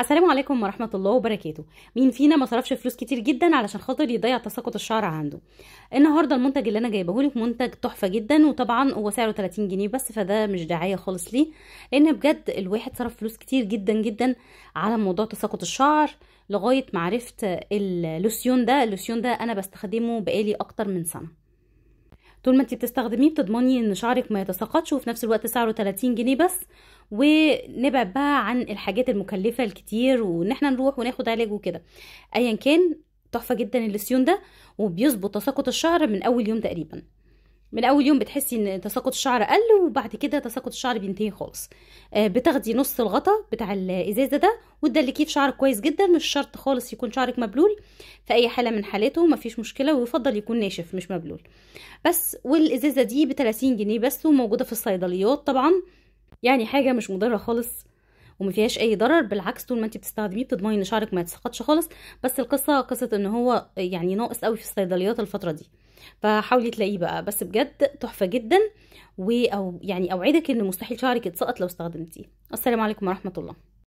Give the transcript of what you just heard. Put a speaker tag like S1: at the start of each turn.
S1: السلام عليكم ورحمه الله وبركاته مين فينا ما صرفش فلوس كتير جدا علشان خاطر يضيع تساقط الشعر عنده النهارده المنتج اللي انا جايبه لك منتج تحفه جدا وطبعا هو سعره 30 جنيه بس فده مش دعايه خالص ليه لان بجد الواحد صرف فلوس كتير جدا جدا على موضوع تساقط الشعر لغايه ما عرفت اللوسيون ده اللوسيون ده انا بستخدمه بقالي اكتر من سنه طول ما انت بتستخدميه بتضمني ان شعرك ما يتساقطش وفي نفس الوقت سعره 30 جنيه بس ونبعد بقى عن الحاجات المكلفه الكتير وان احنا نروح وناخد علاج وكده ايا كان تحفه جدا الليسيون ده وبيظبط تساقط الشعر من اول يوم تقريبا من اول يوم بتحسي ان تساقط الشعر قل وبعد كده تساقط الشعر بينتهي خالص آه، بتاخدي نص الغطا بتاع الازازه ده وتدلكيه في شعرك كويس جدا مش شرط خالص يكون شعرك مبلول في اي حاله من حالاته مفيش مشكله ويفضل يكون ناشف مش مبلول بس والازازه دي ب 30 جنيه بس وموجوده في الصيدليات طبعا يعني حاجه مش مضره خالص وما فيهاش اي ضرر بالعكس طول ما انت بتستخدميه بتضمني ان شعرك ما يتسقطش خالص بس القصه قصه ان هو يعني ناقص قوي في الصيدليات الفتره دي فحاولي تلاقيه بقى بس بجد تحفه جدا و او يعني اوعدك ان مستحيل شعرك يتسقط لو استخدمتيه السلام عليكم ورحمه الله